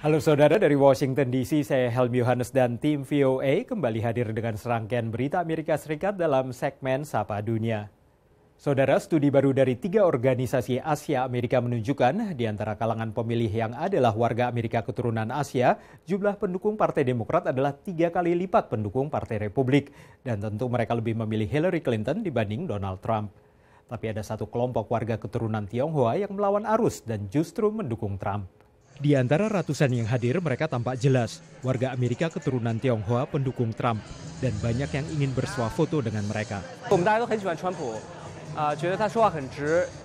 Halo saudara dari Washington DC, saya Helmi Yohanes dan tim VOA kembali hadir dengan serangkaian berita Amerika Serikat dalam segmen Sapa Dunia. Saudara, studi baru dari tiga organisasi Asia Amerika menunjukkan di antara kalangan pemilih yang adalah warga Amerika keturunan Asia, jumlah pendukung Partai Demokrat adalah tiga kali lipat pendukung Partai Republik. Dan tentu mereka lebih memilih Hillary Clinton dibanding Donald Trump. Tapi ada satu kelompok warga keturunan Tionghoa yang melawan arus dan justru mendukung Trump. Di antara ratusan yang hadir, mereka tampak jelas warga Amerika keturunan Tionghoa pendukung Trump dan banyak yang ingin bersuah foto dengan mereka.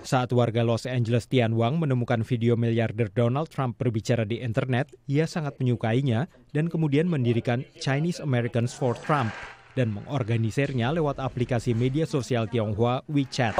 Saat warga Los Angeles Tian Wang menemukan video miliarder Donald Trump berbicara di internet, ia sangat menyukainya dan kemudian mendirikan Chinese Americans for Trump dan mengorganisirnya lewat aplikasi media sosial Tionghoa WeChat.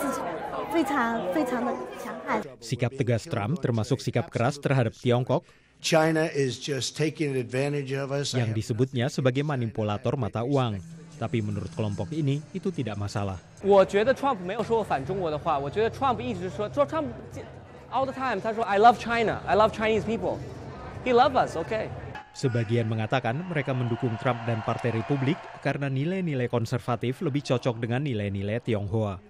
Sikap tegas Trump termasuk sikap keras terhadap Tiongkok yang disebutnya sebagai manipulator mata uang. Tapi menurut kelompok ini itu tidak masalah. Sebagian mengatakan mereka mendukung Trump dan Partai Republik karena nilai-nilai konservatif lebih cocok dengan nilai-nilai Tionghoa.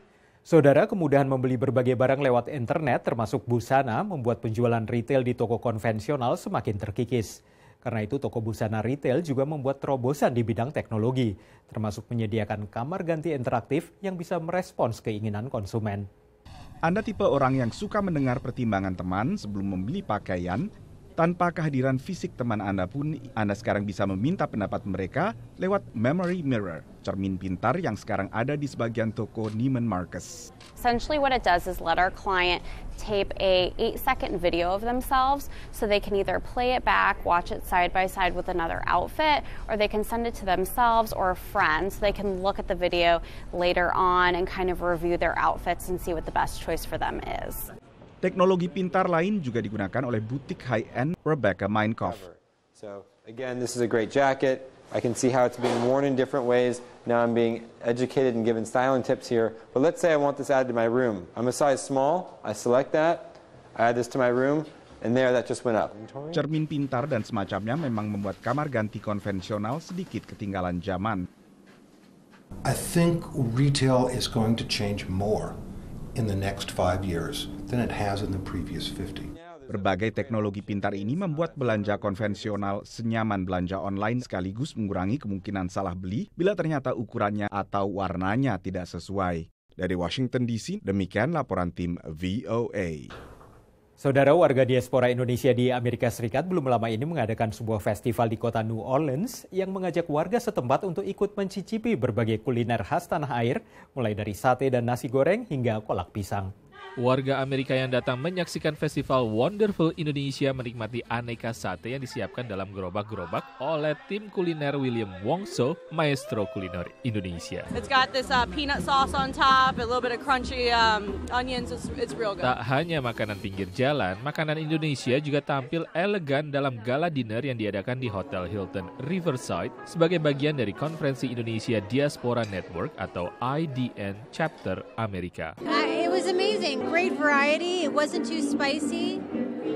Saudara kemudahan membeli berbagai barang lewat internet termasuk busana membuat penjualan retail di toko konvensional semakin terkikis. Karena itu toko busana retail juga membuat terobosan di bidang teknologi, termasuk menyediakan kamar ganti interaktif yang bisa merespons keinginan konsumen. Anda tipe orang yang suka mendengar pertimbangan teman sebelum membeli pakaian Tanpa kehadiran fisik teman Anda pun, Anda sekarang bisa meminta pendapat mereka lewat Memory Mirror, cermin pintar yang sekarang ada di sebagian toko Neiman Marcus. Essentially what it does is let our client tape a 8-second video of themselves so they can either play it back, watch it side by side with another outfit, or they can send it to themselves or a friend so they can look at the video later on and kind of review their outfits and see what the best choice for them is. Teknologi pintar lain juga digunakan oleh butik high-end Rebecca Minkoff. So again, this is a great jacket. I can see how it's being worn in different ways. Now I'm being educated and given styling tips here. But let's say I want this added to my room. I'm a size small. I select that. I add this to my room. And there that just went up. Cermin pintar dan semacamnya memang membuat kamar ganti konvensional sedikit ketinggalan zaman. I think retail is going to change more in the next five years. Berbagai teknologi pintar ini membuat belanja konvensional senyaman belanja online sekaligus mengurangi kemungkinan salah beli bila ternyata ukurannya atau warnanya tidak sesuai. Dari Washington DC, demikian laporan tim VOA. Saudara warga diaspora Indonesia di Amerika Serikat belum lama ini mengadakan sebuah festival di kota New Orleans yang mengajak warga setempat untuk ikut mencicipi berbagai kuliner khas tanah air, mulai dari sate dan nasi goreng hingga kolak pisang. Warga Amerika yang datang menyaksikan festival Wonderful Indonesia menikmati aneka sate yang disiapkan dalam gerobak-gerobak oleh tim kuliner William Wongso, maestro kuliner Indonesia. Tak hanya makanan pinggir jalan, makanan Indonesia juga tampil elegan dalam gala dinner yang diadakan di Hotel Hilton Riverside sebagai bagian dari Konferensi Indonesia Diaspora Network atau IDN Chapter Amerika. Hai was amazing. Great variety. It wasn't too spicy.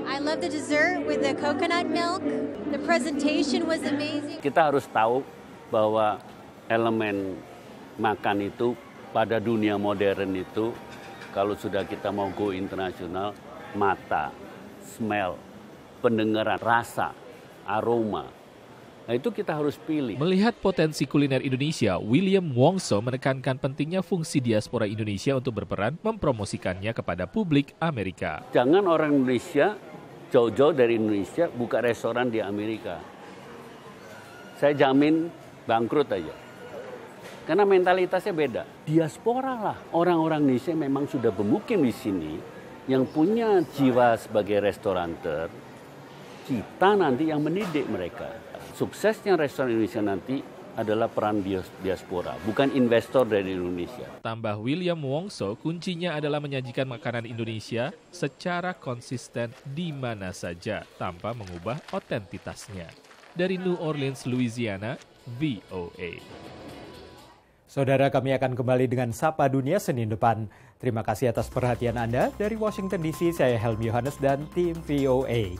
I love the dessert with the coconut milk. The presentation was amazing. Kita harus tahu bahwa elemen makan itu pada dunia modern itu kalau sudah kita mau go internasional mata, smell, pendengaran, rasa, aroma, Nah itu kita harus pilih. Melihat potensi kuliner Indonesia, William Wongso menekankan pentingnya fungsi diaspora Indonesia untuk berperan mempromosikannya kepada publik Amerika. Jangan orang Indonesia jauh-jauh dari Indonesia buka restoran di Amerika. Saya jamin bangkrut aja. Karena mentalitasnya beda. Diaspora lah orang-orang Indonesia memang sudah bermukim di sini yang punya jiwa sebagai restoranter, kita nanti yang mendidik mereka suksesnya restoran Indonesia nanti adalah peran diaspora, bukan investor dari Indonesia. Tambah William Wongso, kuncinya adalah menyajikan makanan Indonesia secara konsisten di mana saja tanpa mengubah otentitasnya. Dari New Orleans, Louisiana, VOA. Saudara kami akan kembali dengan Sapa Dunia Senin depan. Terima kasih atas perhatian Anda. Dari Washington DC, saya Helmi Yohanes dan tim VOA.